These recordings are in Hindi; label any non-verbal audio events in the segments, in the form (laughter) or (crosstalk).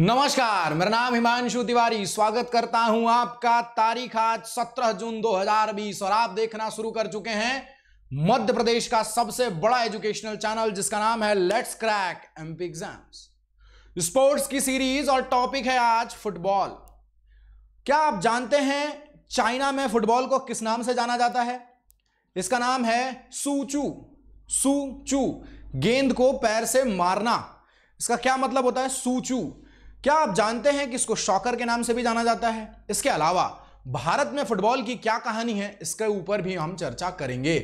नमस्कार मेरा नाम हिमांशु तिवारी स्वागत करता हूं आपका तारीख आज 17 जून 2020 और आप देखना शुरू कर चुके हैं मध्य प्रदेश का सबसे बड़ा एजुकेशनल चैनल जिसका नाम है let's crack MP exams sports की सीरीज और टॉपिक है आज फुटबॉल क्या आप जानते हैं चाइना में फुटबॉल को किस नाम से जाना जाता है इसका नाम है सूचू सूचू गेंद को पैर से मारना इसका क्या मतलब होता है सूचू क्या आप जानते हैं कि इसको शॉकर के नाम से भी जाना जाता है इसके अलावा भारत में फुटबॉल की क्या कहानी है इसके ऊपर भी हम चर्चा करेंगे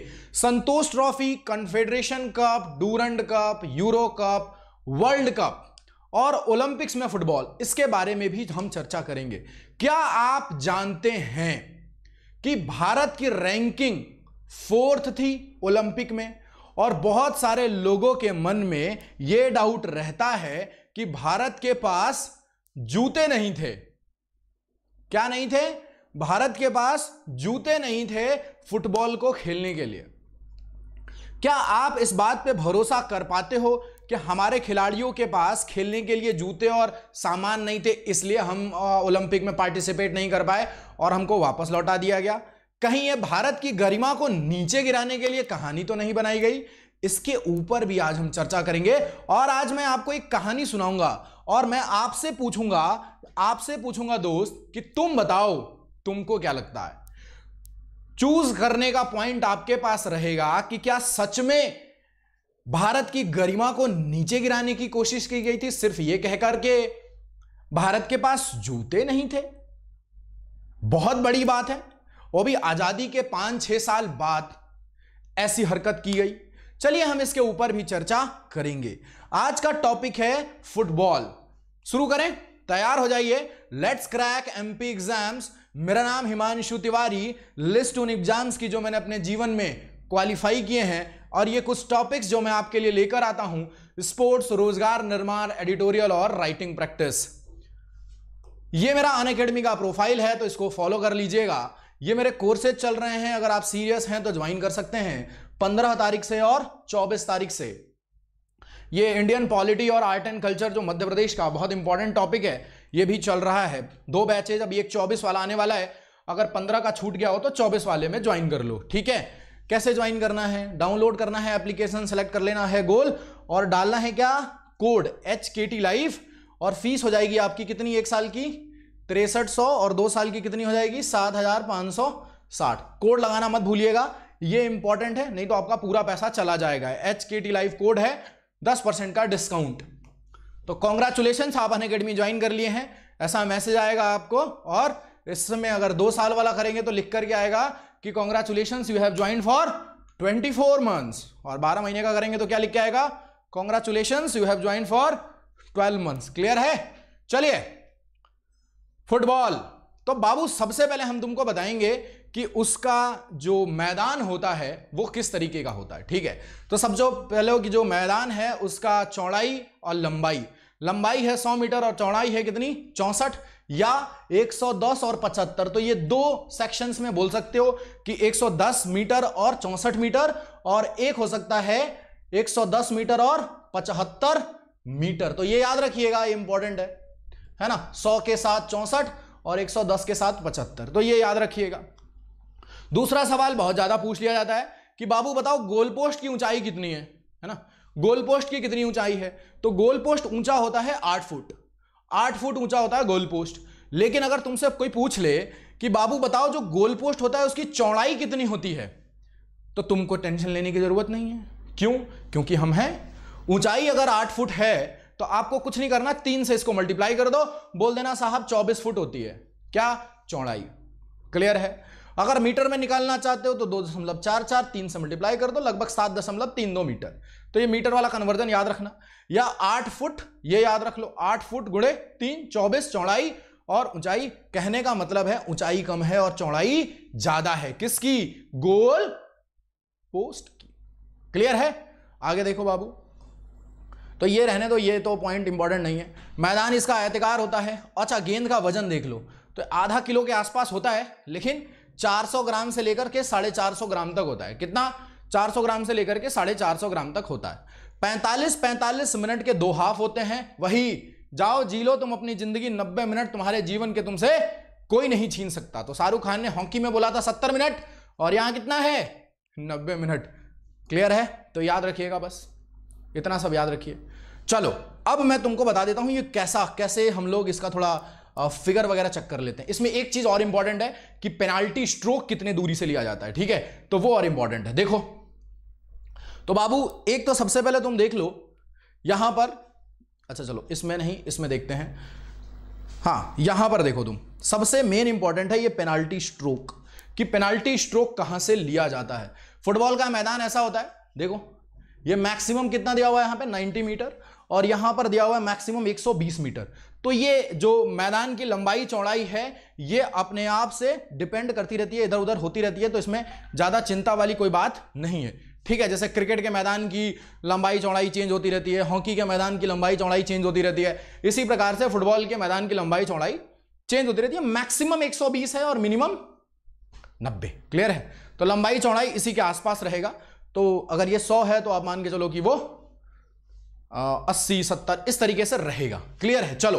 Santosh trophy confederation cup Durand cup Euro cup world cup और ओलंपिक्स में फुटबॉल इसके बारे में भी हम चर्चा करेंगे क्या आप जानते हैं कि भारत की रैंकिंग फोर्थ थी ओलंपिक में और बहुत सारे लोगों के मन में यह डाउट रहता है कि भारत के पास जूते नहीं थे क्या नहीं थे भारत के पास जूते नहीं थे फुटबॉल को खेलने के लिए क्या आप इस बात पे भरोसा कर पाते हो कि हमारे खिलाड़ियों के पास खेलने के लिए जूते और सामान नहीं थे इसलिए हम ओलंपिक में पार्टिसिपेट नहीं कर पाए और हमको वापस लौटा दिया गया कहीं ये भारत की गरिमा को नीचे गिराने के लिए कहानी तो नहीं बनाई गई इसके ऊपर भी आज हम चर्चा करेंगे और आज मैं आपको एक कहानी सुनाऊंगा और मैं आपसे पूछूंगा आपसे पूछूंगा दोस्त कि तुम बताओ तुमको क्या लगता है चूज करने का पॉइंट आपके पास रहेगा कि क्या सच में भारत की गरिमा को नीचे गिराने की कोशिश की गई थी सिर्फ यह कहकर के भारत के पास जूते नहीं थे बहुत बड़ी बात है वो भी आजादी के पांच छह साल बाद ऐसी हरकत की गई चलिए हम इसके ऊपर भी चर्चा करेंगे आज का टॉपिक है फुटबॉल शुरू करें तैयार हो जाइए लेट्स क्रैक एमपी एग्जाम्स मेरा नाम हिमांशु तिवारी लिस्ट उन एग्जाम्स की जो मैंने अपने जीवन में क्वालिफाई किए हैं और ये कुछ टॉपिक्स जो मैं आपके लिए लेकर आता हूं स्पोर्ट्स रोजगार निर्माण एडिटोरियल और राइटिंग प्रैक्टिस ये मेरा अन अकेडमी का प्रोफाइल है तो इसको फॉलो कर लीजिएगा ये मेरे कोर्सेज चल रहे हैं अगर आप सीरियस हैं तो ज्वाइन कर सकते हैं पंद्रह तारीख से और चौबीस तारीख से ये इंडियन पॉलिटी और आर्ट एंड कल्चर जो मध्य प्रदेश का बहुत इंपॉर्टेंट टॉपिक है ये भी चल रहा है दो बैचेज अभी एक चौबीस वाला आने वाला है अगर पंद्रह का छूट गया हो तो चौबीस वाले में ज्वाइन कर लो ठीक है कैसे ज्वाइन करना है डाउनलोड करना है एप्लीकेशन सेलेक्ट कर लेना है गोल और डालना है क्या code H K T life और फीस हो जाएगी आपकी कितनी एक साल की तिरसठ सौ और दो साल की कितनी हो जाएगी सात हजार पाँच सौ साठ कोड लगाना मत भूलिएगा ये इंपॉर्टेंट है नहीं तो आपका पूरा पैसा चला जाएगा H K T life code है दस परसेंट का डिस्काउंट तो कॉन्ग्रेचुलेशन आप अन अकेडमी ज्वाइन कर लिए हैं ऐसा मैसेज आएगा आपको और इसमें अगर दो साल वाला करेंगे तो लिख करके आएगा कि congratulation you have join for twenty four months और बारह महीने का करेंगे तो क्या लिख के आएगा congratulation you have join for twelve months clear है चलिए फुटबॉल तो बाबू सबसे पहले हम तुमको बताएंगे कि उसका जो मैदान होता है वो किस तरीके का होता है ठीक है तो सब जो पहले कि जो मैदान है उसका चौड़ाई और लंबाई लंबाई है 100 मीटर और चौड़ाई है कितनी चौंसठ या 110 और 75 तो ये दो सेक्शंस में बोल सकते हो कि 110 मीटर और चौंसठ मीटर और एक हो सकता है 110 मीटर और पचहत्तर मीटर तो ये याद रखिएगा ये इंपॉर्टेंट है है ना 100 के साथ चौंसठ और 110 के साथ पचहत्तर तो ये याद रखिएगा दूसरा सवाल बहुत ज़्यादा पूछ लिया जाता है कि बाबू बताओ गोलपोस्ट की ऊंचाई कितनी है है ना गोल पोस्ट की कितनी ऊंचाई है तो गोल पोस्ट ऊंचा होता है आठ फुट आठ फुट ऊंचा होता है गोलपोस्ट लेकिन अगर तुमसे कोई पूछ ले कि बाबू बताओ जो गोल पोस्ट होता है उसकी चौड़ाई कितनी होती है तो तुमको टेंशन लेने की ज़रूरत नहीं है क्यों क्योंकि हम हैं ऊंचाई अगर आठ फुट है तो आपको कुछ नहीं करना तीन से इसको मल्टीप्लाई कर दो बोल देना साहब चौबीस फुट होती है क्या चौड़ाई क्लियर है अगर मीटर में निकालना चाहते हो तो दो दशमलव चार चार तीन से मल्टीप्लाई कर दो लगभग सात दशमलव तीन दो मीटर तो ये मीटर वाला कन्वर्जन याद रखना या आठ फुट ये याद रख लो आठ फुट गुड़े तीन चौबीस चौड़ाई और ऊंचाई कहने का मतलब है ऊंचाई कम है और चौड़ाई ज्यादा है किसकी गोल पोस्ट की क्लियर है आगे देखो बाबू तो ये रहने दो ये तो पॉइंट इंपॉर्टेंट नहीं है मैदान इसका एहतिकार होता है अच्छा गेंद का वजन देख लो तो आधा किलो के आसपास होता है लेकिन 400 ग्राम से लेकर के साढ़े चार सौ ग्राम तक होता है कितना 400 ग्राम से लेकर के साढ़े चार सौ ग्राम तक होता है 45 45 मिनट के दो हाफ होते हैं वही जाओ जी लो तुम अपनी जिंदगी 90 मिनट तुम्हारे जीवन के तुमसे कोई नहीं छीन सकता तो शाहरुख खान ने हॉकी में बोला था सत्तर मिनट और यहां कितना है नब्बे मिनट क्लियर है तो याद रखिएगा बस इतना सब याद रखिए चलो अब मैं तुमको बता देता हूं ये कैसा कैसे हम लोग इसका थोड़ा फिगर वगैरह चेक कर लेते हैं इसमें एक चीज और इंपॉर्टेंट है कि पेनाल्टी स्ट्रोक कितने दूरी से लिया जाता है ठीक है तो वो और इंपॉर्टेंट है देखो तो बाबू एक तो सबसे पहले तुम देख लो यहां पर अच्छा चलो इसमें नहीं इसमें देखते हैं हाँ यहां पर देखो तुम सबसे मेन इंपॉर्टेंट है ये पेनाल्टी स्ट्रोक कि पेनाल्टी स्ट्रोक कहां से लिया जाता है फुटबॉल का मैदान ऐसा होता है देखो ये मैक्सिमम कितना दिया हुआ है यहां पे 90 मीटर और यहां पर दिया हुआ है मैक्सिमम 120 मीटर तो ये जो मैदान की लंबाई चौड़ाई है ये अपने आप से डिपेंड करती रहती है इधर उधर होती रहती है तो इसमें ज़्यादा चिंता वाली कोई बात नहीं है ठीक है जैसे क्रिकेट के मैदान की लंबाई चौड़ाई चेंज होती रहती है हॉकी के मैदान की लंबाई चौड़ाई चेंज होती रहती है इसी प्रकार से फुटबॉल के मैदान की लंबाई चौड़ाई चेंज होती रहती है मैक्सिमम 120 है और मिनिमम 90 क्लियर है तो लंबाई चौड़ाई इसी के आसपास रहेगा तो अगर ये 100 है तो आप मान के चलो कि वो अस्सी सत्तर इस तरीके से रहेगा क्लियर है चलो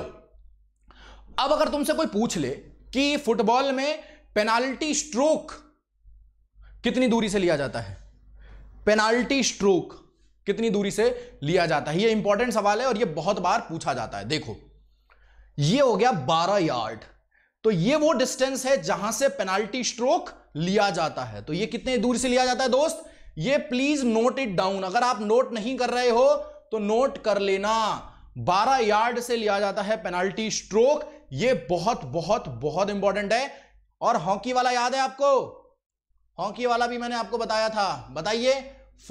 अब अगर तुमसे कोई पूछ ले कि फुटबॉल में पेनाल्टी स्ट्रोक कितनी दूरी से लिया जाता है पेनाल्टी स्ट्रोक कितनी दूरी से लिया जाता है ये इंपॉर्टेंट सवाल है और ये बहुत बार पूछा जाता है देखो ये हो गया 12 यार्ड तो ये वो डिस्टेंस है जहां से पेनाल्टी स्ट्रोक लिया जाता है तो ये कितने दूर से लिया जाता है दोस्त ये प्लीज नोट इट डाउन अगर आप नोट नहीं कर रहे हो तो नोट कर लेना 12 यार्ड से लिया जाता है पेनाल्टी स्ट्रोक ये बहुत बहुत बहुत इंपॉर्टेंट है और हॉकी वाला याद है आपको हॉकी वाला भी मैंने आपको बताया था बताइए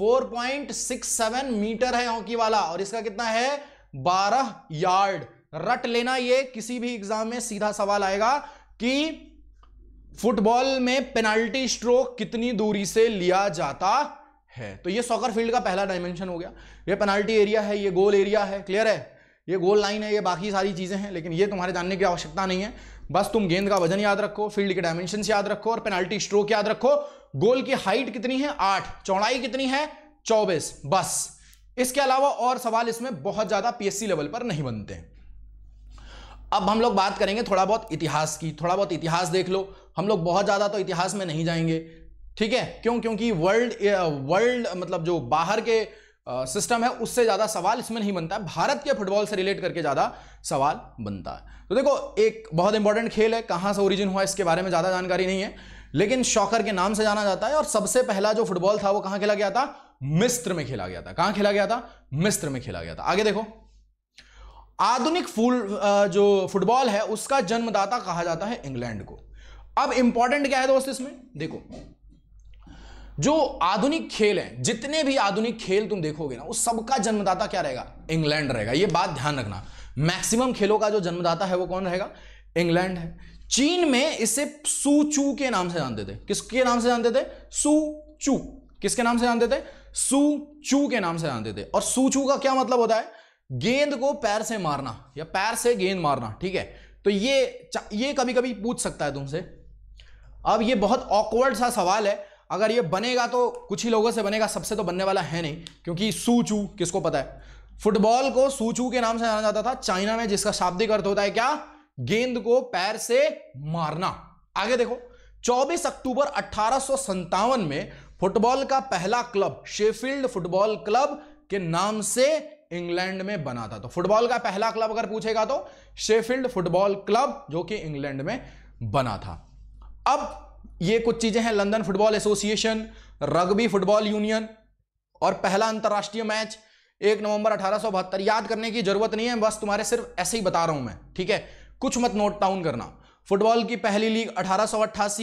4.67 मीटर है हॉकी वाला और इसका कितना है 12 यार्ड रट लेना ये किसी भी एग्जाम में सीधा सवाल आएगा कि फुटबॉल में पेनाल्टी स्ट्रोक कितनी दूरी से लिया जाता है तो ये सॉकर फील्ड का पहला डायमेंशन हो गया ये पेनाल्टी एरिया है ये गोल एरिया है क्लियर है ये गोल लाइन है ये बाकी सारी चीज़ें हैं लेकिन ये तुम्हारे जानने की आवश्यकता नहीं है बस तुम गेंद का वजन याद रखो फील्ड के डायमेंशन याद रखो और पेनाल्टी स्ट्रोक याद रखो गोल की हाइट कितनी है आठ चौड़ाई कितनी है चौबीस बस इसके अलावा और सवाल इसमें बहुत ज़्यादा पीएससी लेवल पर नहीं बनते हैं अब हम लोग बात करेंगे थोड़ा बहुत इतिहास की थोड़ा बहुत इतिहास देख लो हम लोग बहुत ज़्यादा तो इतिहास में नहीं जाएंगे ठीक है क्यों क्योंकि वर्ल्ड वर्ल्ड मतलब जो बाहर के सिस्टम है उससे ज़्यादा सवाल इसमें नहीं बनता है भारत के फुटबॉल से रिलेट करके ज़्यादा सवाल बनता है तो देखो एक बहुत इंपॉर्टेंट खेल है कहां से ओरिजिन हुआ इसके बारे में ज़्यादा जानकारी नहीं है लेकिन शॉकर के नाम से जाना जाता है और सबसे पहला जो फुटबॉल था वो कहां खेला गया था मिस्र में खेला गया था कहां खेला गया था मिस्र में खेला गया था आगे देखो आधुनिक फूल जो फुटबॉल है उसका जन्मदाता कहा जाता है इंग्लैंड को अब इंपॉर्टेंट क्या है दोस्त इसमें देखो जो आधुनिक खेल हैं जितने भी आधुनिक खेल तुम देखोगे ना उस सबका जन्मदाता क्या रहेगा इंग्लैंड रहेगा ये बात ध्यान रखना मैक्सिमम खेलों का जो जन्मदाता है वो कौन रहेगा इंग्लैंड है चीन में इसे सूचू के नाम से जानते थे किसके नाम से जानते थे सूचू किसके नाम से जानते थे सूचू के नाम से जानते थे और सूचू का क्या मतलब होता है गेंद को पैर से मारना या पैर से गेंद मारना ठीक है तो ये ये कभी कभी पूछ सकता है तुमसे अब ये बहुत ऑकवर्ड सा सवाल है अगर ये बनेगा तो कुछ ही लोगों से बनेगा सबसे तो बनने वाला है नहीं क्योंकि सूचू किसको पता है फुटबॉल को सूचू के नाम से जाना जाता था चाइना में जिसका शाब्दिक अर्थ होता है क्या गेंद को पैर से मारना आगे देखो 24 अक्टूबर अठारह में फुटबॉल का पहला क्लब शेफील्ड फुटबॉल क्लब के नाम से इंग्लैंड में बना था तो फुटबॉल का पहला क्लब अगर पूछेगा तो शेफील्ड फुटबॉल क्लब जो कि इंग्लैंड में बना था अब ये कुछ चीज़ें हैं London football association rugby football union और पहला अंतर्राष्ट्रीय मैच एक नवंबर अठारह याद करने की जरूरत नहीं है बस तुम्हारे सिर्फ ऐसे ही बता रहा हूं मैं ठीक है कुछ मत नोट डाउन करना फुटबॉल की पहली लीग अठारह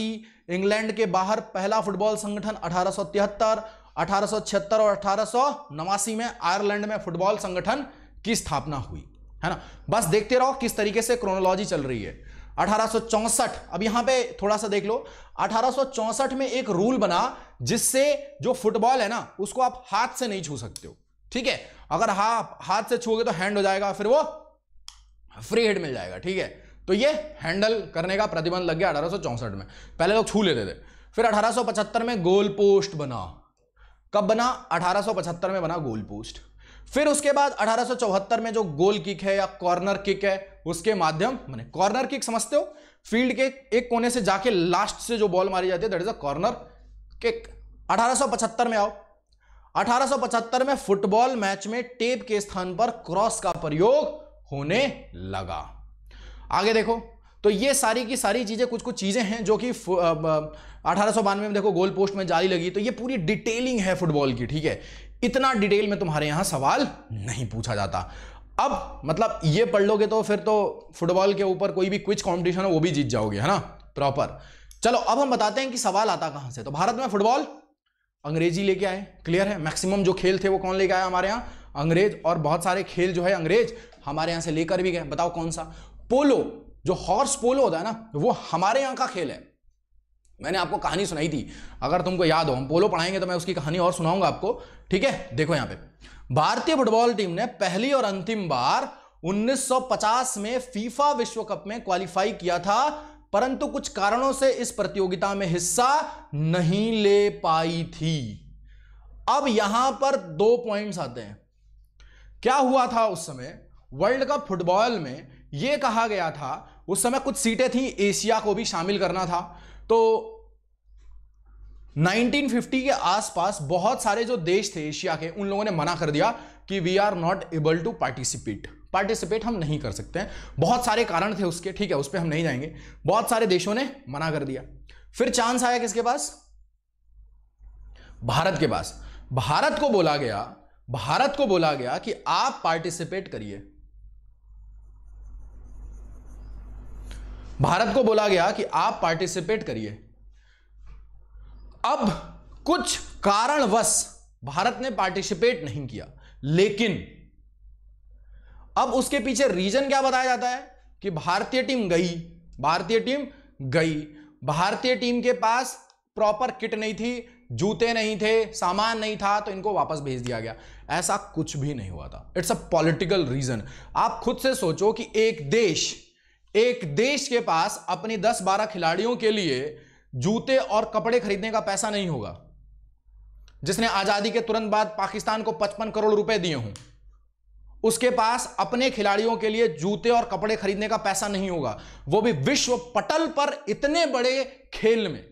इंग्लैंड के बाहर पहला फुटबॉल संगठन अठारह 1876 और अठारह में आयरलैंड में फुटबॉल संगठन की स्थापना हुई है ना बस देखते रहो किस तरीके से क्रोनोलॉजी चल रही है 1864 अब यहां पे थोड़ा सा देख लो 1864 में एक रूल बना जिससे जो फुटबॉल है ना उसको आप हाथ से नहीं छू सकते हो ठीक है अगर हा, हाथ से छूगे तो हैंड हो जाएगा फिर वो फ्री हेड मिल जाएगा ठीक है तो ये हैंडल करने का प्रतिबंध लग गया अठारह में पहले लोग छू लेते थे फिर 1875 में गोल पोस्ट बना कब बना 1875 में बना गोल पोस्ट फिर उसके बाद 1874 में जो गोल किक है या कॉर्नर किक है उसके माध्यम मैंने कॉर्नर किक समझते हो फील्ड के एक कोने से जाके लास्ट से जो बॉल मारी जाती है that is a corner kick 1875 में आओ 1875 में फुटबॉल मैच में टेप के स्थान पर क्रॉस का प्रयोग होने लगा आगे देखो तो ये सारी की सारी चीज़ें कुछ कुछ चीज़ें हैं जो कि अठारह में देखो गोल पोस्ट में जाली लगी तो ये पूरी डिटेलिंग है फुटबॉल की ठीक है इतना डिटेल में तुम्हारे यहां सवाल नहीं पूछा जाता अब मतलब ये पढ़ लोगे तो फिर तो फुटबॉल के ऊपर कोई भी क्विच कॉम्पिटिशन हो वो भी जीत जाओगे है ना प्रॉपर चलो अब हम बताते हैं कि सवाल आता कहां से तो भारत में फुटबॉल अंग्रेजी लेके आए क्लियर है मैक्सिमम जो खेल थे वो कौन लेके आया हमारे यहां अंग्रेज और बहुत सारे खेल जो है अंग्रेज हमारे यहां से लेकर भी गए बताओ कौन सा पोलो जो हॉर्स पोलो होता है ना वो हमारे यहाँ का खेल है मैंने आपको कहानी सुनाई थी अगर तुमको याद हो हम पोलो पढ़ाएंगे तो मैं उसकी कहानी और सुनाऊंगा आपको ठीक है देखो यहां पे भारतीय फुटबॉल टीम ने पहली और अंतिम बार 1950 में फीफा विश्व कप में क्वालिफाई किया था परंतु कुछ कारणों से इस प्रतियोगिता में हिस्सा नहीं ले पाई थी अब यहां पर दो पॉइंट्स आते हैं क्या हुआ था उस समय वर्ल्ड कप फुटबॉल में यह कहा गया था उस समय कुछ सीटें थी एशिया को भी शामिल करना था तो 1950 के आसपास बहुत सारे जो देश थे एशिया के उन लोगों ने मना कर दिया कि we are not able to participate participate हम नहीं कर सकते हैं बहुत सारे कारण थे उसके ठीक है उस पर हम नहीं जाएंगे बहुत सारे देशों ने मना कर दिया फिर चांस आया किसके पास भारत के पास भारत को बोला गया भारत को बोला गया कि आप पार्टिसिपेट करिए भारत को बोला गया कि आप पार्टिसिपेट करिए अब कुछ कारणवश भारत ने पार्टिसिपेट नहीं किया लेकिन अब उसके पीछे रीजन क्या बताया जाता है कि भारतीय टीम गई भारतीय टीम गई भारतीय टीम के पास प्रॉपर किट नहीं थी जूते नहीं थे सामान नहीं था तो इनको वापस भेज दिया गया ऐसा कुछ भी नहीं हुआ था इट्स अ पॉलिटिकल रीजन आप खुद से सोचो कि एक देश एक देश के पास अपने 10-12 खिलाड़ियों के लिए जूते और कपड़े खरीदने का पैसा नहीं होगा जिसने आजादी के तुरंत बाद पाकिस्तान को 55 करोड़ रुपए दिए हों उसके पास अपने खिलाड़ियों के लिए जूते और कपड़े खरीदने का पैसा नहीं होगा वो भी विश्व पटल पर इतने बड़े खेल में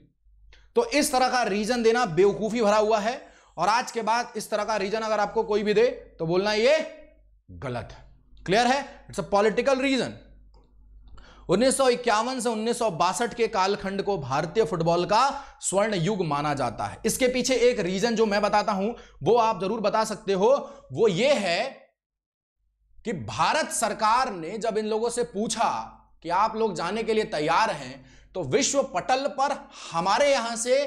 तो इस तरह का रीजन देना बेवकूफी भरा हुआ है और आज के बाद इस तरह का रीजन अगर आपको कोई भी दे तो बोलना ये गलत है क्लियर है इट्स अ पॉलिटिकल रीजन उन्नीस से उन्नीस के कालखंड को भारतीय फुटबॉल का स्वर्ण युग माना जाता है इसके पीछे एक रीजन जो मैं बताता हूं वो आप जरूर बता सकते हो वो ये है कि भारत सरकार ने जब इन लोगों से पूछा कि आप लोग जाने के लिए तैयार हैं तो विश्व पटल पर हमारे यहां से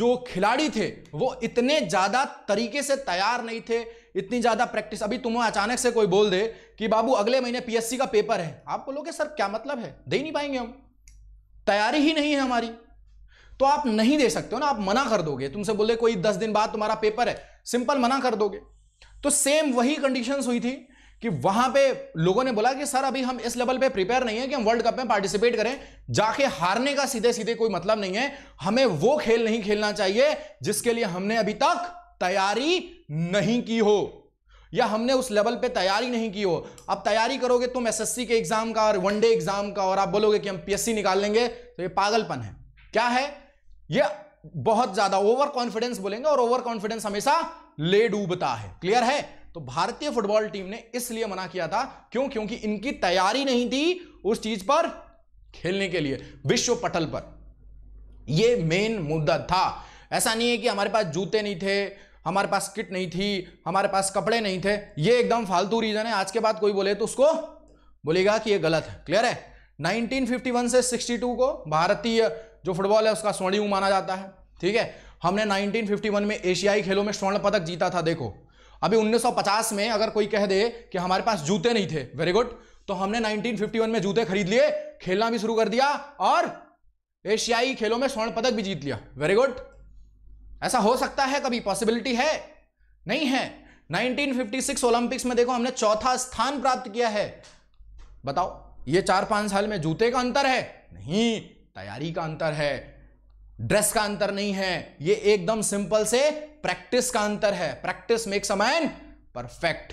जो खिलाड़ी थे वो इतने ज्यादा तरीके से तैयार नहीं थे इतनी ज्यादा प्रैक्टिस अभी तुम्हें अचानक से कोई बोल दे कि बाबू अगले महीने पीएससी का पेपर है आप बोलोगे सर क्या मतलब है दे नहीं पाएंगे हम तैयारी ही नहीं है हमारी तो आप नहीं दे सकते हो ना आप मना कर दोगे तुमसे बोले कोई दस दिन बाद तुम्हारा पेपर है सिंपल मना कर दोगे तो सेम वही कंडीशन हुई थी कि वहां पे लोगों ने बोला कि सर अभी हम इस लेवल पे प्रिपेयर नहीं है कि हम वर्ल्ड कप में पार्टिसिपेट करें जाके हारने का सीधे सीधे कोई मतलब नहीं है हमें वो खेल नहीं खेलना चाहिए जिसके लिए हमने अभी तक तैयारी नहीं की हो या हमने उस लेवल पे तैयारी नहीं की हो अब तैयारी करोगे तुम एसएससी के एग्जाम का और वनडे एग्जाम का और आप बोलोगे कि हम पीएससी निकाल लेंगे तो ये पागलपन है क्या है ये बहुत ज्यादा ओवर कॉन्फिडेंस बोलेंगे और ओवर कॉन्फिडेंस हमेशा ले डूबता है क्लियर है तो भारतीय फुटबॉल टीम ने इसलिए मना किया था क्यों क्योंकि इनकी तैयारी नहीं थी उस चीज पर खेलने के लिए विश्व पटल पर यह मेन मुद्दा था ऐसा नहीं है कि हमारे पास जूते नहीं थे हमारे पास किट नहीं थी हमारे पास कपड़े नहीं थे ये एकदम फालतू रीजन है आज के बाद कोई बोले तो उसको बोलेगा कि ये गलत है क्लियर है 1951 से 62 को भारतीय जो फुटबॉल है उसका स्वर्णिम माना जाता है ठीक है हमने 1951 में एशियाई खेलों में स्वर्ण पदक जीता था देखो अभी 1950 में अगर कोई कह दे कि हमारे पास जूते नहीं थे वेरी गुड तो हमने 1951 में जूते खरीद लिए खेलना भी शुरू कर दिया और एशियाई खेलों में स्वर्ण पदक भी जीत लिया वेरी गुड ऐसा हो सकता है कभी पॉसिबिलिटी है नहीं है 1956 ओलंपिक्स में देखो हमने चौथा स्थान प्राप्त किया है बताओ ये चार पांच साल में जूते का अंतर है नहीं तैयारी का अंतर है ड्रेस का अंतर नहीं है ये एकदम सिंपल से प्रैक्टिस का अंतर है practice makes a man perfect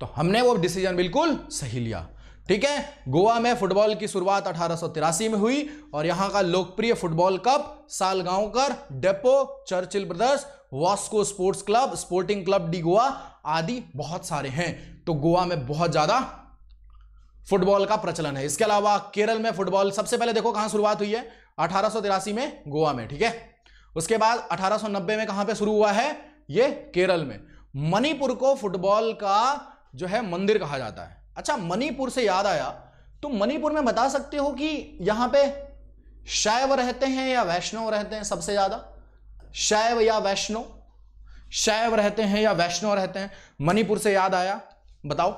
तो हमने वो डिसीजन बिल्कुल सही लिया ठीक है गोवा में फुटबॉल की शुरुआत अठारह में हुई और यहां का लोकप्रिय football cup Salgaocar Dempo Churchill Brothers Vasco sports club sporting club de Goa आदि बहुत सारे हैं तो गोवा में बहुत ज्यादा फुटबॉल का प्रचलन है इसके अलावा केरल में फुटबॉल सबसे पहले देखो कहां शुरुआत हुई है अठारह में गोवा में ठीक है उसके बाद अठारह में कहां पर शुरू हुआ है ये केरल में मणिपुर को फुटबॉल का जो है मंदिर कहा जाता है अच्छा मणिपुर से याद आया तो मणिपुर में बता सकते हो कि यहां पे शैव रहते हैं या वैष्णव रहते हैं सबसे ज्यादा शैव या वैष्णव शैव रहते हैं या वैष्णव रहते हैं मणिपुर से याद आया बताओ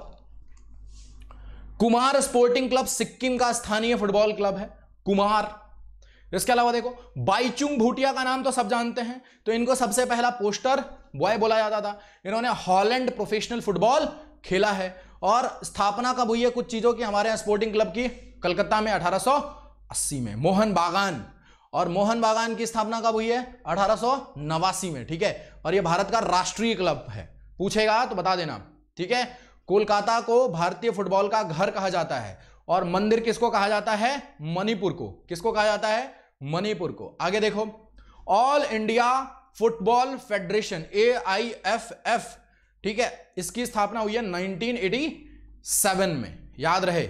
कुमार स्पोर्टिंग क्लब सिक्किम का स्थानीय फुटबॉल क्लब है कुमार इसके अलावा देखो बाईचुंग भूटिया का नाम तो सब जानते हैं तो इनको सबसे पहला पोस्टर बॉय बोला जाता था इन्होंने हॉलैंड प्रोफेशनल फुटबॉल खेला है और स्थापना कब हुई है कुछ चीजों की हमारे यहाँ स्पोर्टिंग क्लब की कलकत्ता में 1880 में मोहन बागान और मोहन बागान की स्थापना कब हुई है अठारह में ठीक है और ये भारत का राष्ट्रीय क्लब है पूछेगा तो बता देना ठीक है कोलकाता को भारतीय फुटबॉल का घर कहा जाता है और मंदिर किसको कहा जाता है मणिपुर को किसको कहा जाता है मणिपुर को आगे देखो all India football federation A I F F ठीक है इसकी स्थापना हुई है 1987 में याद रहे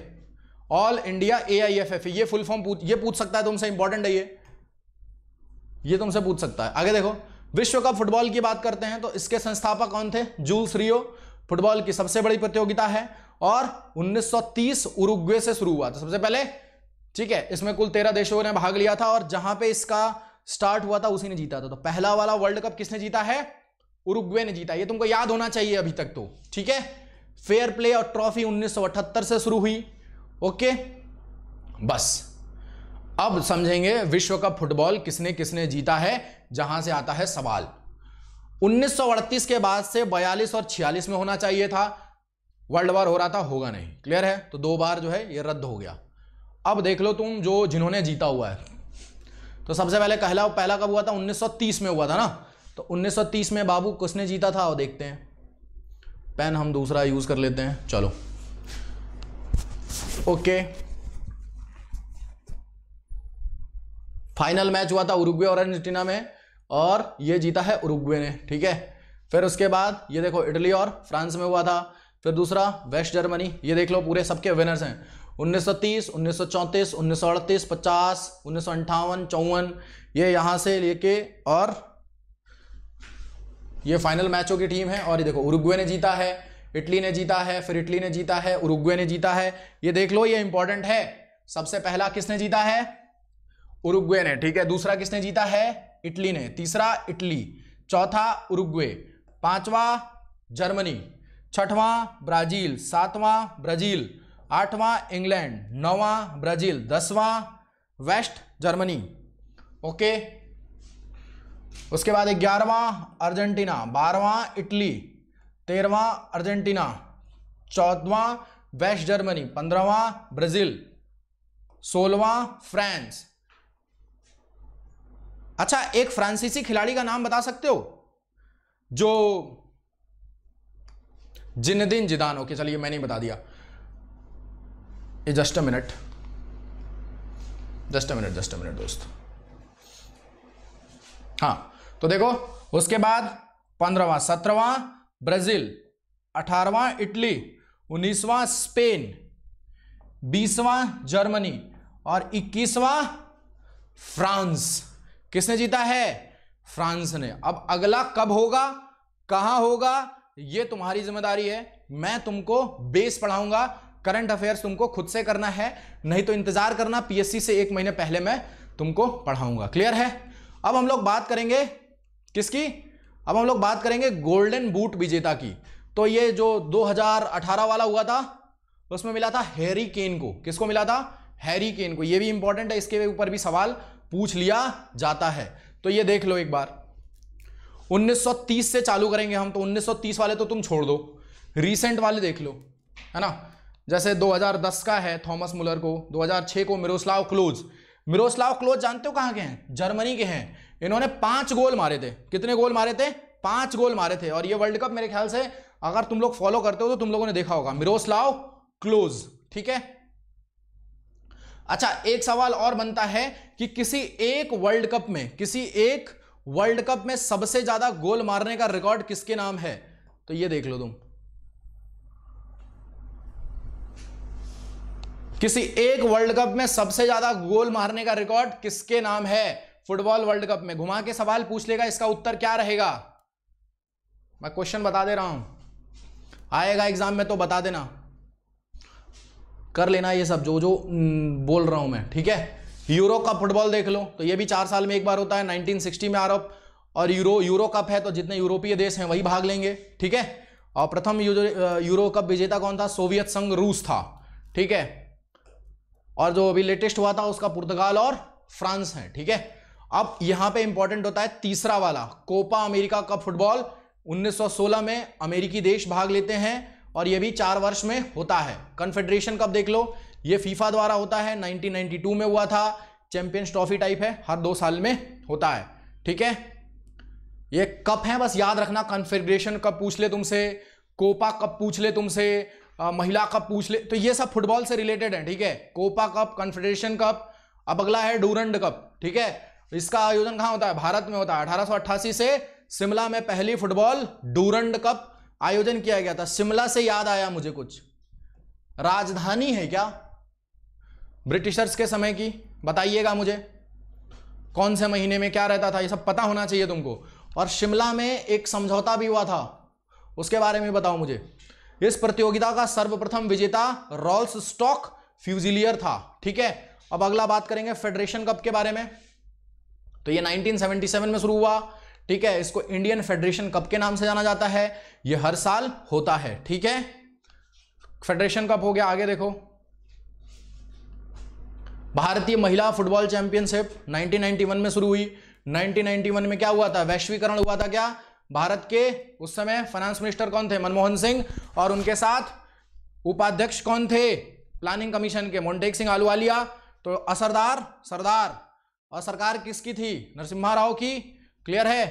all India A I F F ये फुल फॉर्म पूछ ये पूछ सकता है तुमसे इंपॉर्टेंट है ये ये तुमसे पूछ सकता है आगे देखो विश्व कप फुटबॉल की बात करते हैं तो इसके संस्थापक कौन थे जूल्स रियो फुटबॉल की सबसे बड़ी प्रतियोगिता है और 1930 उरुग्वे से शुरू हुआ था सबसे पहले ठीक है इसमें कुल तेरह देशों ने भाग लिया था और जहां पे इसका स्टार्ट हुआ था उसी ने जीता था तो पहला वाला वर्ल्ड कप किसने जीता है उरुग्वे ने जीता ये तुमको याद होना चाहिए अभी तक तो ठीक है फेयर प्ले और ट्रॉफी 1978 से शुरू हुई ओके बस अब समझेंगे विश्व कप फुटबॉल किसने किसने जीता है जहां से आता है सवाल 1938 के बाद से 42 और 46 में होना चाहिए था वर्ल्ड वार हो रहा था होगा नहीं क्लियर है तो दो बार जो है ये रद्द हो गया अब देख लो तुम जो जिन्होंने जीता हुआ है तो सबसे पहले कहला पहला कब हुआ था 1930 में हुआ था ना तो 1930 में बाबू किसने जीता था वो देखते हैं पेन हम दूसरा यूज कर लेते हैं चलो ओके फाइनल मैच हुआ था उरुग्वे और अर्जेंटीना में और ये जीता है उरुग्वे ने ठीक है फिर उसके बाद ये देखो इटली और फ्रांस में हुआ था फिर दूसरा वेस्ट जर्मनी ये देख लो पूरे सबके विनर्स हैं 1930, 1934, 1938, 50, उन्नीस सौ अंठावन चौवन ये यहाँ से लेके और ये फाइनल मैचों की टीम है और ये देखो उरुग्वे ने जीता है इटली ने जीता है फिर इटली ने जीता है उरुग्वे ने जीता है ये देख लो ये इंपॉर्टेंट है सबसे पहला किसने जीता है उरुग्वे ने ठीक है दूसरा किसने जीता है इटली ने तीसरा इटली चौथा उरुग्वे पांचवा जर्मनी छठवां ब्राजील सातवां ब्राजील आठवां इंग्लैंड नौवां ब्राजील दसवां वेस्ट जर्मनी ओके उसके बाद ग्यारहवा अर्जेंटीना बारहवा इटली तेरवा अर्जेंटीना चौदवा वेस्ट जर्मनी पंद्रहवा ब्राजील सोलवा फ्रांस अच्छा एक फ्रांसीसी खिलाड़ी का नाम बता सकते हो जो जिनदिन जिदान ओके चलिए मैंने बता दिया ah just a minute just a minute just a minute दोस्त हाँ तो देखो उसके बाद पंद्रहवा सत्रहवा ब्राजील अठारवा इटली उन्नीसवा स्पेन बीसवा जर्मनी और इक्कीसवा फ्रांस किसने जीता है फ्रांस ने अब अगला कब होगा कहां होगा यह तुम्हारी जिम्मेदारी है मैं तुमको बेस पढ़ाऊंगा करंट अफेयर्स तुमको खुद से करना है नहीं तो इंतजार करना पीएससी से एक महीने पहले मैं तुमको पढ़ाऊंगा क्लियर है अब हम लोग बात करेंगे किसकी अब हम लोग बात करेंगे गोल्डन बूट विजेता की तो ये जो 2018 वाला हुआ था उसमें मिला था हैरी केन को किसको मिला था हैरी केन को ये भी इंपॉर्टेंट है इसके ऊपर भी सवाल पूछ लिया जाता है तो ये देख लो एक बार 1930 से चालू करेंगे हम तो 1930 वाले तो तुम छोड़ दो रीसेंट वाले देख लो है ना जैसे 2010 का है थॉमस मुलर को 2006 को मिरोस्लाव क्लोज मिरोस्लाव क्लोज जानते हो कहाँ के हैं जर्मनी के हैं इन्होंने पांच गोल मारे थे कितने गोल मारे थे पांच गोल मारे थे और ये वर्ल्ड कप मेरे ख्याल से अगर तुम लोग फॉलो करते हो तो तुम लोगों ने देखा होगा मिरोस्लाव क्लोज ठीक है अच्छा एक सवाल और बनता है कि किसी एक वर्ल्ड कप में किसी एक वर्ल्ड कप में सबसे ज्यादा गोल मारने का रिकॉर्ड किसके नाम है तो ये देख लो तुम किसी एक वर्ल्ड कप में सबसे ज्यादा गोल मारने का रिकॉर्ड किसके नाम है फुटबॉल वर्ल्ड कप में घुमा के सवाल पूछ लेगा इसका उत्तर क्या रहेगा मैं क्वेश्चन बता दे रहा हूं आएगा एग्जाम में तो बता देना कर लेना ये सब जो जो बोल रहा हूं मैं ठीक है यूरो कप फुटबॉल देख लो तो ये भी चार साल में एक बार होता है 1960 में आरोप और यूरो यूरो कप है तो जितने यूरोपीय देश हैं वही भाग लेंगे ठीक है और प्रथम यूरो कप विजेता कौन था सोवियत संघ रूस था ठीक है और जो अभी लेटेस्ट हुआ था उसका पुर्तगाल और फ्रांस है ठीक है अब यहां पे इंपॉर्टेंट होता है तीसरा वाला कोपा अमेरिका का फुटबॉल 1916 में अमेरिकी देश भाग लेते हैं और यह भी चार वर्ष में होता है कन्फेडरेशन कप देख लो ये फीफा द्वारा होता है 1992 में हुआ था चैंपियंस ट्रॉफी टाइप है हर दो साल में होता है ठीक है ये कप है बस याद रखना कन्फेडरेशन कप पूछ ले तुमसे कोपा कप पूछ ले तुमसे आ, महिला कप पूछ ले तो ये सब फुटबॉल से रिलेटेड है ठीक है कोपा कप कन्फेडरेशन कप अब अगला है डूरंड कप ठीक है इसका आयोजन कहां होता है भारत में होता है अठारह से शिमला में पहली फुटबॉल डूरंड कप आयोजन किया गया था शिमला से याद आया मुझे कुछ राजधानी है क्या ब्रिटिशर्स के समय की बताइएगा मुझे कौन से महीने में क्या रहता था ये सब पता होना चाहिए तुमको और शिमला में एक समझौता भी हुआ था उसके बारे में बताओ मुझे इस प्रतियोगिता का सर्वप्रथम विजेता रॉल्स स्टॉक फ्यूजिलियर था ठीक है अब अगला बात करेंगे फेडरेशन कप के बारे में तो ये 1977 में शुरू हुआ ठीक है इसको इंडियन फेडरेशन कप के नाम से जाना जाता है ये हर साल होता है ठीक है फेडरेशन कप हो गया आगे देखो भारतीय महिला फुटबॉल चैंपियनशिप 1991 में शुरू हुई 1991 में क्या हुआ था वैश्वीकरण हुआ था क्या भारत के उस समय फाइनेंस मिनिस्टर कौन थे मनमोहन सिंह और उनके साथ उपाध्यक्ष कौन थे प्लानिंग कमीशन के मोन्टेक सिंह आलूवालिया तो असरदार सरदार और सरकार किसकी थी नरसिम्हा राव की क्लियर है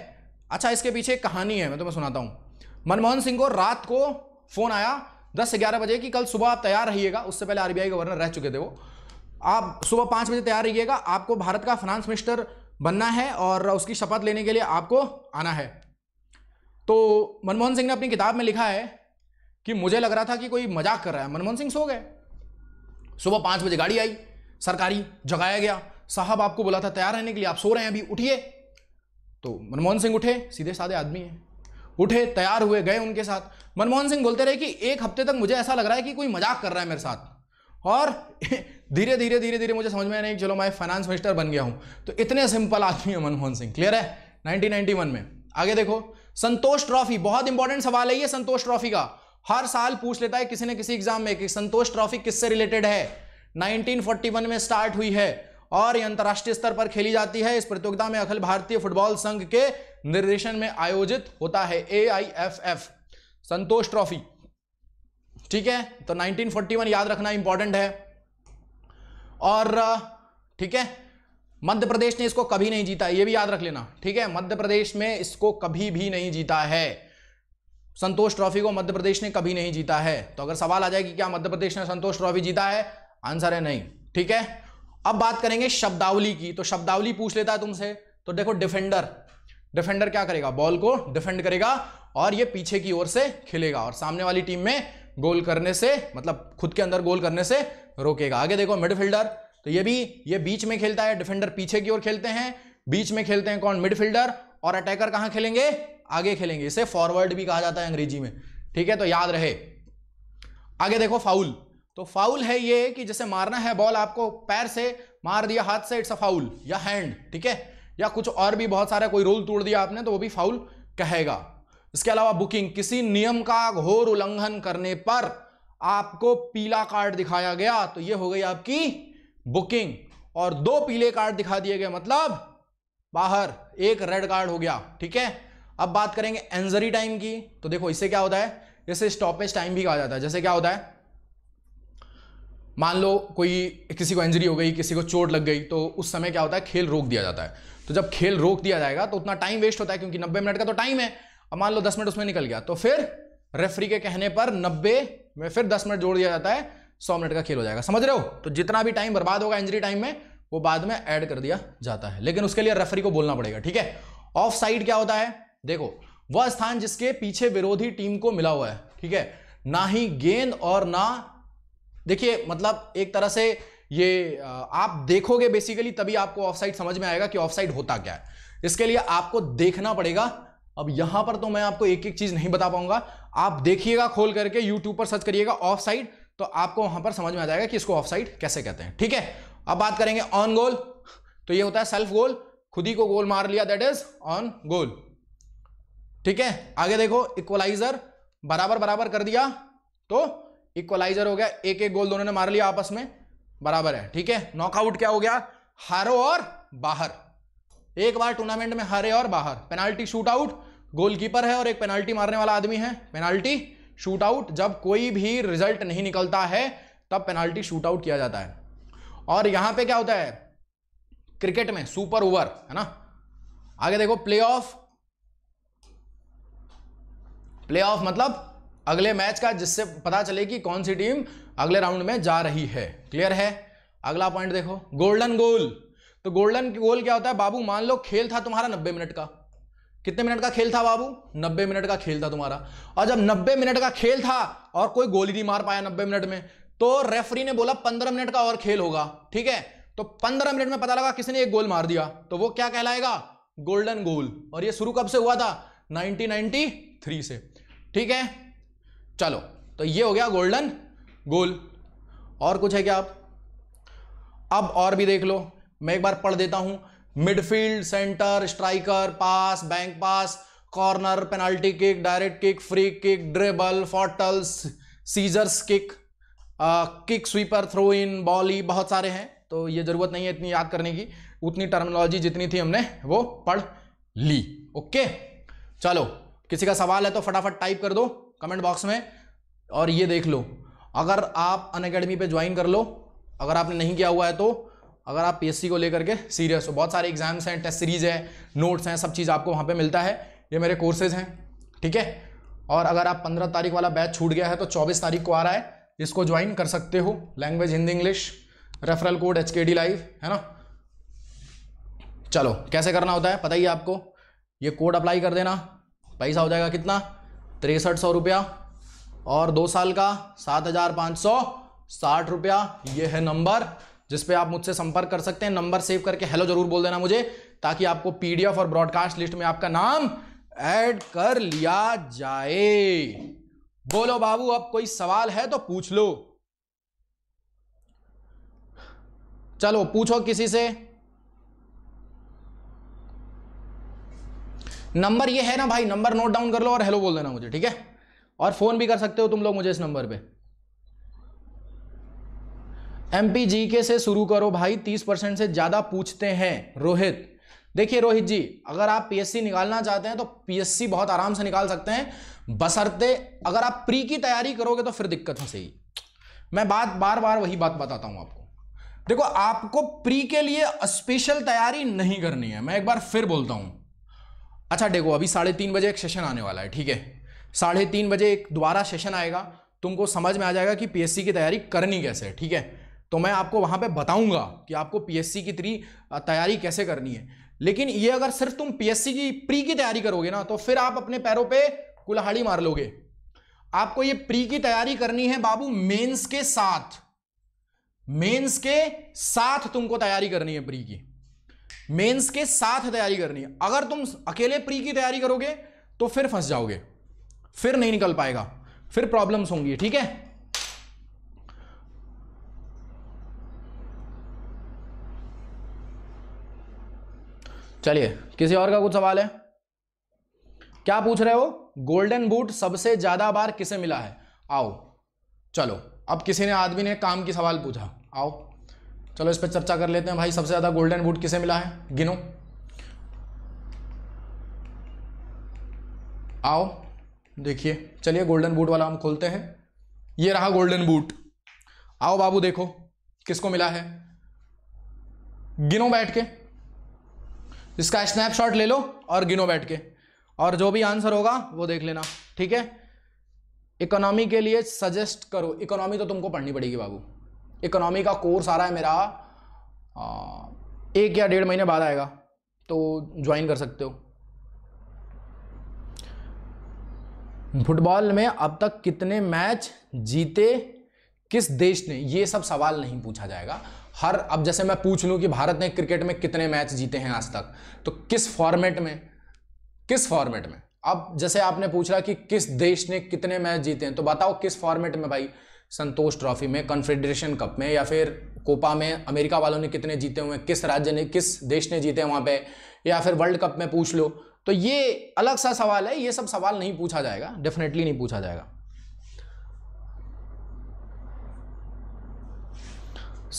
अच्छा इसके पीछे एक कहानी है मैं तुम्हें तो सुनाता हूँ मनमोहन सिंह को रात को फोन आया दस से ग्यारह बजे कि कल सुबह आप तैयार रहिएगा उससे पहले आरबीआई गवर्नर रह चुके थे वो आप सुबह पाँच बजे तैयार रहिएगा आपको भारत का फाइनेंस मिनिस्टर बनना है और उसकी शपथ लेने के लिए आपको आना है तो मनमोहन सिंह ने अपनी किताब में लिखा है कि मुझे लग रहा था कि कोई मजाक कर रहा है मनमोहन सिंह सो गए सुबह पाँच बजे गाड़ी आई सरकारी जगाया गया साहब आपको बोला था तैयार रहने के लिए आप सो रहे हैं अभी उठिए तो मनमोहन सिंह उठे सीधे साधे आदमी हैं उठे तैयार हुए गए उनके साथ मनमोहन सिंह बोलते रहे कि एक हफ्ते तक मुझे ऐसा लग रहा है कि कोई मजाक कर रहा है मेरे साथ और (laughs) धीरे धीरे धीरे धीरे मुझे समझ में आया चलो मैं फाइनेंस मिनिस्टर बन गया हूँ तो इतने सिंपल आदमी है मनमोहन सिंह क्लियर है 1991 में आगे देखो संतोष ट्रॉफी बहुत इंपॉर्टेंट सवाल है ये संतोष ट्रॉफी का हर साल पूछ लेता है किसी ने किसी एग्जाम में कि संतोष ट्रॉफी किससे रिलेटेड है 1941 में स्टार्ट हुई है और ये अंतर्राष्ट्रीय स्तर पर खेली जाती है इस प्रतियोगिता में अखिल भारतीय फुटबॉल संघ के निर्देशन में आयोजित होता है ए संतोष ट्रॉफी ठीक है तो 1941 याद रखना इंपॉर्टेंट है और ठीक है मध्य प्रदेश ने इसको कभी नहीं जीता ये भी याद रख लेना ठीक है मध्य प्रदेश में इसको कभी भी नहीं जीता है संतोष ट्रॉफी को मध्य प्रदेश ने कभी नहीं जीता है तो अगर सवाल आ जाए कि क्या मध्य प्रदेश ने संतोष ट्रॉफी जीता है आंसर है नहीं ठीक है अब बात करेंगे शब्दावली की तो शब्दावली पूछ लेता है तुमसे तो देखो डिफेंडर डिफेंडर क्या करेगा बॉल को डिफेंड करेगा और ये पीछे की ओर से खेलेगा और सामने वाली टीम में गोल करने से मतलब खुद के अंदर गोल करने से रोकेगा आगे देखो मिडफील्डर तो ये भी ये बीच में खेलता है डिफेंडर पीछे की ओर खेलते हैं बीच में खेलते हैं कौन मिडफील्डर और अटैकर कहां खेलेंगे आगे खेलेंगे इसे फॉरवर्ड भी कहा जाता है अंग्रेजी में ठीक है तो याद रहे आगे देखो फाउल तो फाउल है ये कि जैसे मारना है बॉल आपको पैर से मार दिया हाथ से इट्स अ फाउल या हैंड ठीक है या कुछ और भी बहुत सारा कोई रूल तोड़ दिया आपने तो वो भी फाउल कहेगा इसके अलावा बुकिंग किसी नियम का घोर उल्लंघन करने पर आपको पीला कार्ड दिखाया गया तो ये हो गई आपकी बुकिंग और दो पीले कार्ड दिखा दिए गए मतलब बाहर एक रेड कार्ड हो गया ठीक है अब बात करेंगे एंजरी टाइम की तो देखो इसे क्या होता है इसे स्टॉपेज टाइम भी कहा जाता है जैसे क्या होता है मान लो कोई किसी को इंजरी हो गई किसी को चोट लग गई तो उस समय क्या होता है खेल रोक दिया जाता है तो जब खेल रोक दिया जाएगा तो उतना टाइम वेस्ट होता है क्योंकि नब्बे मिनट का तो टाइम है अब मान लो दस मिनट उसमें निकल गया तो फिर रेफरी के कहने पर नब्बे में फिर दस मिनट जोड़ दिया जाता है सौ मिनट का खेल हो जाएगा समझ रहे हो तो जितना भी टाइम बर्बाद होगा इंजरी टाइम में वो बाद में ऐड कर दिया जाता है लेकिन उसके लिए रेफरी को बोलना पड़ेगा ठीक है ऑफ साइड क्या होता है देखो वह स्थान जिसके पीछे विरोधी टीम को मिला हुआ है ठीक है ना ही गेंद और ना देखिए मतलब एक तरह से ये आप देखोगे बेसिकली तभी आपको ऑफसाइड समझ में आएगा कि ऑफसाइड होता क्या है इसके लिए आपको देखना पड़ेगा अब यहां पर तो मैं आपको एक एक चीज नहीं बता पाऊंगा आप देखिएगा खोल करके यूट्यूब पर सर्च करिएगा ऑफ साइड तो आपको वहां पर समझ में आ जाएगा कि इसको ऑफ साइड कैसे कहते हैं ठीक है अब बात करेंगे ऑन गोल तो ये होता है सेल्फ गोल खुद ही को गोल मार लिया दैट इज ऑन गोल ठीक है आगे देखो इक्वलाइजर बराबर बराबर कर दिया तो इक्वलाइजर हो गया एक एक गोल दोनों ने मार लिया आपस में बराबर है ठीक है नॉकआउट क्या हो गया हारो और बाहर एक बार टूर्नामेंट में हारे और बाहर पेनाल्टी शूट आउट गोलकीपर है और एक पेनाल्टी मारने वाला आदमी है पेनाल्टी शूट आउट जब कोई भी रिजल्ट नहीं निकलता है तब पेनाल्टी शूट आउट किया जाता है और यहां पे क्या होता है क्रिकेट में सुपर ओवर है ना आगे देखो प्ले ऑफ प्ले ऑफ मतलब अगले मैच का जिससे पता चले कि कौन सी टीम अगले राउंड में जा रही है क्लियर है अगला पॉइंट देखो गोल्डन गोल तो गोल्डन गोल क्या होता है बाबू मान लो खेल था तुम्हारा नब्बे मिनट का कितने मिनट का खेल था बाबू नब्बे मिनट का खेल था तुम्हारा और जब नब्बे मिनट का खेल था और कोई गोली नहीं मार पाया नब्बे मिनट में तो रेफरी ने बोला पंद्रह मिनट का और खेल होगा ठीक है तो पंद्रह मिनट में पता लगा किसी ने एक गोल मार दिया तो वो क्या कहलाएगा गोल्डन गोल और ये शुरू कब से हुआ था 1993 से ठीक है चलो तो ये हो गया गोल्डन गोल और कुछ है क्या आप अब और भी देख लो मैं एक बार पढ़ देता हूं midfield centre striker pass back pass corner penalty kick direct kick free kick dribble फॉटल्स scissors kick ah, kick sweeper throw in volley बहुत सारे हैं तो ये ज़रूरत नहीं है इतनी याद करने की उतनी टर्मिनोलॉजी जितनी थी हमने वो पढ़ ली ओके चलो किसी का सवाल है तो फटाफट टाइप कर दो कमेंट बॉक्स में और ये देख लो अगर आप अन अकेडमी पर ज्वाइन कर लो अगर आपने नहीं किया हुआ है तो अगर आप पीएससी को लेकर के सीरियस हो बहुत सारे एग्जाम्स हैं टेस्ट सीरीज है नोट्स हैं सब चीज़ आपको वहाँ पे मिलता है ये मेरे कोर्सेज हैं ठीक है और अगर आप 15 तारीख वाला बैच छूट गया है तो 24 तारीख को आ रहा है इसको ज्वाइन कर सकते हो language Hindi English referral code H live है ना चलो कैसे करना होता है पता ही आपको ये कोड अप्लाई कर देना पैसा हो जाएगा कितना तिरसठ सौ रुपया और दो साल का सात हज़ार पाँच सौ साठ रुपया ये है नंबर जिस पे आप मुझसे संपर्क कर सकते हैं नंबर सेव करके हेलो जरूर बोल देना मुझे ताकि आपको पीडीएफ और ब्रॉडकास्ट लिस्ट में आपका नाम ऐड कर लिया जाए बोलो बाबू अब कोई सवाल है तो पूछ लो चलो पूछो किसी से नंबर ये है ना भाई नंबर नोट डाउन कर लो और हेलो बोल देना मुझे ठीक है और फोन भी कर सकते हो तुम लोग मुझे इस नंबर पे एम पी जी के से शुरू करो भाई तीस परसेंट से ज़्यादा पूछते हैं रोहित देखिए रोहित जी अगर आप पीएससी निकालना चाहते हैं तो पीएससी बहुत आराम से निकाल सकते हैं बसरते अगर आप प्री की तैयारी करोगे तो फिर दिक्कत सही मैं बात बार बार वही बात बताता हूं आपको देखो आपको प्री के लिए स्पेशल तैयारी नहीं करनी है मैं एक बार फिर बोलता हूं अच्छा देखो अभी साढ़े तीन बजे एक सेशन आने वाला है ठीक है साढ़े तीन बजे एक दोबारा सेशन आएगा तुमको समझ में आ जाएगा कि पीएससी की तैयारी करनी कैसे है ठीक है तो मैं आपको वहां पे बताऊंगा कि आपको पीएससी की त्री तैयारी कैसे करनी है लेकिन ये अगर सिर्फ तुम पीएससी की प्री की तैयारी करोगे ना तो फिर आप अपने पैरों पे कुल्हाड़ी मार लोगे आपको ये प्री की तैयारी करनी है बाबू मेन्स के साथ मेन्स के साथ तुमको तैयारी करनी है प्री की मेंस के साथ तैयारी करनी है अगर तुम अकेले प्री की तैयारी करोगे तो फिर फंस जाओगे फिर नहीं निकल पाएगा फिर प्रॉब्लम्स होंगी ठीक है चलिए किसी और का कुछ सवाल है क्या पूछ रहे हो गोल्डन बूट सबसे ज्यादा बार किसे मिला है आओ चलो अब किसी ने आदमी ने काम की सवाल पूछा आओ चलो इस पर चर्चा कर लेते हैं भाई सबसे ज़्यादा गोल्डन बूट किसे मिला है गिनो आओ देखिए चलिए गोल्डन बूट वाला हम खोलते हैं ये रहा गोल्डन बूट आओ बाबू देखो किसको मिला है गिनो बैठ के इसका स्नैपशॉट ले लो और गिनो बैठ के और जो भी आंसर होगा वो देख लेना ठीक है इकोनॉमी के लिए सजेस्ट करो इकोनॉमी तो तुमको पढ़नी पड़ेगी बाबू इकोनॉमी का कोर्स आ रहा है मेरा एक या डेढ़ महीने बाद आएगा तो ज्वाइन कर सकते हो फुटबॉल में अब तक कितने मैच जीते किस देश ने ये सब सवाल नहीं पूछा जाएगा हर अब जैसे मैं पूछ लूं कि भारत ने क्रिकेट में कितने मैच जीते हैं आज तक तो किस फॉर्मेट में किस फॉर्मेट में अब जैसे आपने पूछ रहा कि किस देश ने कितने मैच जीते हैं तो बताओ किस फॉर्मेट में भाई संतोष ट्रॉफी में कॉन्फेडरेशन कप में या फिर कोपा में अमेरिका वालों ने कितने जीते हुए हैं किस राज्य ने किस देश ने जीते हैं वहाँ पे या फिर वर्ल्ड कप में पूछ लो तो ये अलग सा सवाल है ये सब सवाल नहीं पूछा जाएगा डेफिनेटली नहीं पूछा जाएगा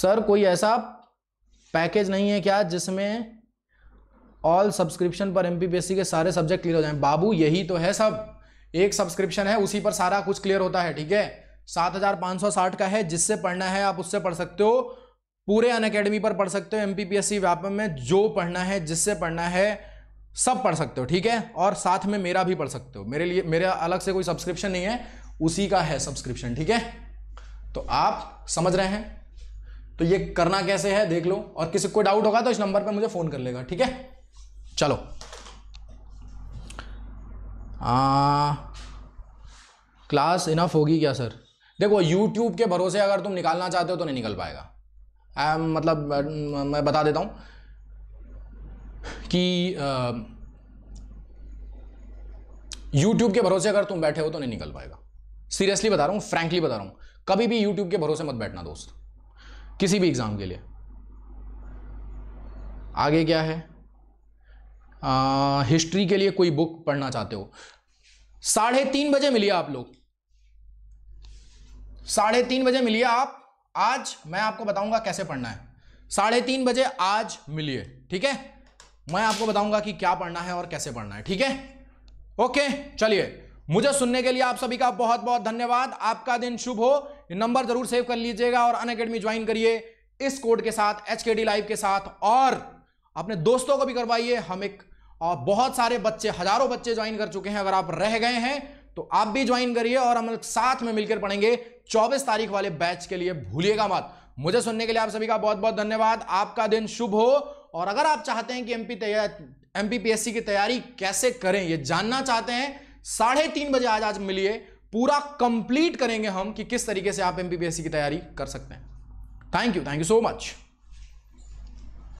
सर कोई ऐसा पैकेज नहीं है क्या जिसमें ऑल सब्सक्रिप्शन पर एमपीपीएससी के सारे सब्जेक्ट क्लियर हो जाएं बाबू यही तो है सब एक सब्सक्रिप्शन है उसी पर सारा कुछ क्लियर होता है ठीक है सात हजार पाँच सौ साठ का है जिससे पढ़ना है आप उससे पढ़ सकते हो पूरे अन अकेडमी पर पढ़ सकते हो M P P S C Vyapam में जो पढ़ना है जिससे पढ़ना है सब पढ़ सकते हो ठीक है और साथ में मेरा भी पढ़ सकते हो मेरे लिए मेरा अलग से कोई सब्सक्रिप्शन नहीं है उसी का है सब्सक्रिप्शन ठीक है तो आप समझ रहे हैं तो ये करना कैसे है देख लो और किसी कोई डाउट होगा तो इस नंबर पर मुझे फोन कर लेगा ठीक है चलो आ, क्लास इनफ होगी क्या सर देखो यूट्यूब के भरोसे अगर तुम निकालना चाहते हो तो नहीं निकल पाएगा आ, मतलब मैं बता देता हूँ कि यूट्यूब के भरोसे अगर तुम बैठे हो तो नहीं निकल पाएगा सीरियसली बता रहा हूँ फ्रैंकली बता रहा हूँ कभी भी यूट्यूब के भरोसे मत बैठना दोस्त किसी भी एग्ज़ाम के लिए आगे क्या है आ, हिस्ट्री के लिए कोई बुक पढ़ना चाहते हो साढ़े तीन बजे मिलिए आप लोग साढ़े तीन बजे मिलिए आप आज मैं आपको बताऊंगा कैसे पढ़ना है साढ़े तीन बजे आज मिलिए ठीक है मैं आपको बताऊंगा कि क्या पढ़ना है और कैसे पढ़ना है ठीक है ओके चलिए मुझे सुनने के लिए आप सभी का बहुत बहुत धन्यवाद आपका दिन शुभ हो नंबर जरूर सेव कर लीजिएगा और अन अकेडमी ज्वाइन करिए इस कोड के साथ एच के डी लाइव के साथ और अपने दोस्तों को भी करवाइए हम एक बहुत सारे बच्चे हजारों बच्चे ज्वाइन कर चुके हैं अगर आप रह गए हैं तो आप भी ज्वाइन करिए और हम साथ में मिलकर पढ़ेंगे 24 तारीख वाले बैच के लिए भूलिएगा मत मुझे सुनने के लिए आप सभी का बहुत बहुत धन्यवाद आपका दिन शुभ हो और अगर आप चाहते हैं कि एमपी तैयार एमपीपीएससी की तैयारी कैसे करें ये जानना चाहते हैं साढ़े तीन बजे आज आज मिलिए पूरा कंप्लीट करेंगे हम कि किस तरीके से आप एमपीपीएससी की तैयारी कर सकते हैं thank you thank you so much